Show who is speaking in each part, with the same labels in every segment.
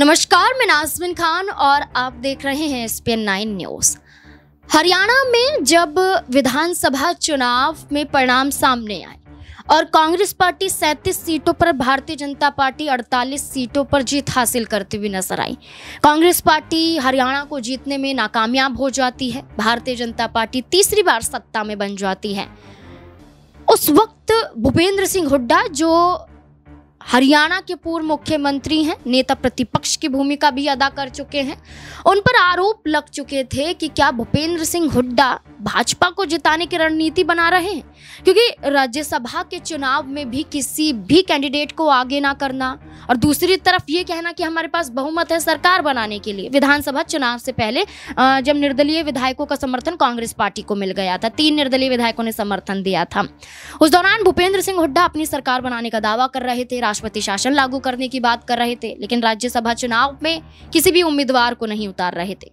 Speaker 1: नमस्कार मैं नाजमिन खान और आप देख रहे हैं S P nine news Haryana में जब विधानसभा चुनाव में परिणाम सामने आए और कांग्रेस पार्टी 37 सीटों पर भारतीय जनता पार्टी 48 सीटों पर जीत हासिल करती हुई नजर आई कांग्रेस पार्टी हरियाणा को जीतने में नाकामयाब हो जाती है भारतीय जनता पार्टी तीसरी बार सत्ता में बन जाती है उस वक्त भूपेंद्र सिंह हुड्डा जो हरियाणा के पूर्व मुख्यमंत्री हैं नेता प्रतिपक्ष की भूमिका भी अदा कर चुके हैं उन पर आरोप लग चुके थे कि क्या भूपेंद्र सिंह हुड्डा भाजपा को जिताने की रणनीति बना रहे हैं क्योंकि राज्यसभा के चुनाव में भी किसी भी कैंडिडेट को आगे ना करना और दूसरी तरफ ये कहना कि हमारे पास बहुमत है सरकार बनाने के लिए विधानसभा चुनाव से पहले जब निर्दलीय विधायकों का समर्थन कांग्रेस पार्टी को मिल गया था तीन निर्दलीय विधायकों ने समर्थन दिया था उस दौरान भूपेंद्र सिंह हुड्डा अपनी सरकार बनाने का दावा कर रहे थे राष्ट्रपति शासन लागू करने की बात कर रहे थे लेकिन राज्यसभा चुनाव में किसी भी उम्मीदवार को नहीं उतार रहे थे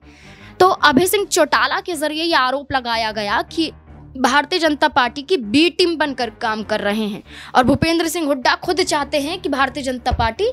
Speaker 1: तो अभय सिंह चौटाला के जरिए ये आरोप लगाया गया कि भारतीय जनता पार्टी की बी टीम बनकर काम कर रहे हैं और भूपेंद्र सिंह हुड्डा खुद चाहते हैं कि भारतीय जनता पार्टी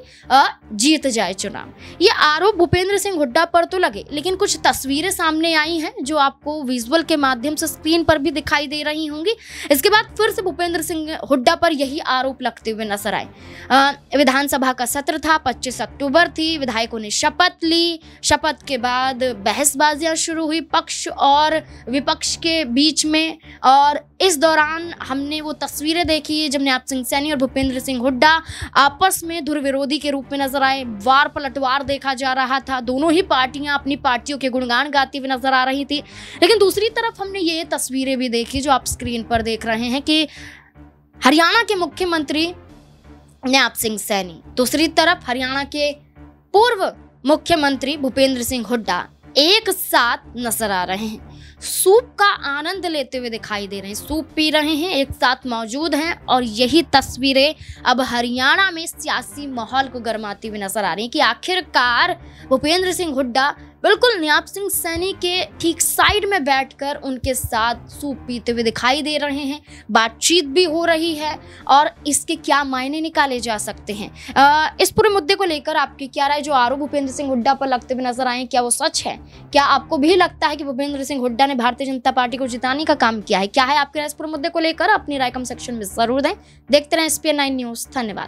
Speaker 1: जीत जाए चुनाव ये आरोप भूपेंद्र सिंह हुड्डा पर तो लगे लेकिन कुछ तस्वीरें सामने आई हैं जो आपको विजुअल के माध्यम से स्क्रीन पर भी दिखाई दे रही होंगी इसके बाद फिर से भूपेंद्र सिंह हुड्डा पर यही आरोप लगते हुए नजर आए विधानसभा का सत्र था पच्चीस अक्टूबर थी विधायकों ने शपथ ली शपथ के बाद बहसबाजियां शुरू हुई पक्ष और विपक्ष के बीच में और इस दौरान हमने वो तस्वीरें देखी जब जमनेब सिंह सैनी और भूपेंद्र सिंह हुड्डा आपस में धुर के रूप में नजर आए वार पलटवार देखा जा रहा था दोनों ही पार्टियां अपनी पार्टियों के गुणगान गाती हुई नजर आ रही थी लेकिन दूसरी तरफ हमने ये तस्वीरें भी देखी जो आप स्क्रीन पर देख रहे हैं कि हरियाणा के मुख्यमंत्री नयाब सिंह सैनी दूसरी तरफ हरियाणा के पूर्व मुख्यमंत्री भूपेंद्र सिंह हुड्डा एक साथ नजर आ रहे हैं सूप का आनंद लेते हुए दिखाई दे रहे हैं सूप पी रहे हैं एक साथ मौजूद हैं और यही तस्वीरें अब हरियाणा में सियासी माहौल को गरमाती हुई नजर आ रही है कि आखिरकार भूपेंद्र सिंह हुड्डा बिल्कुल न्याप सिंह सैनी के ठीक साइड में बैठकर उनके साथ सूप पीते हुए दिखाई दे रहे हैं बातचीत भी हो रही है और इसके क्या मायने निकाले जा सकते हैं आ, इस पूरे मुद्दे को लेकर आपकी क्या राय जो आरोप भूपेंद्र सिंह हुड्डा पर लगते हुए नजर आए क्या वो सच है क्या आपको भी लगता है कि भूपेंद्र सिंह हुड्डा ने भारतीय जनता पार्टी को जिताने का काम किया है क्या है आपके राय इस पूरे मुद्दे को लेकर अपनी राय कम सेक्शन में जरूर दें देखते रहें एस न्यूज धन्यवाद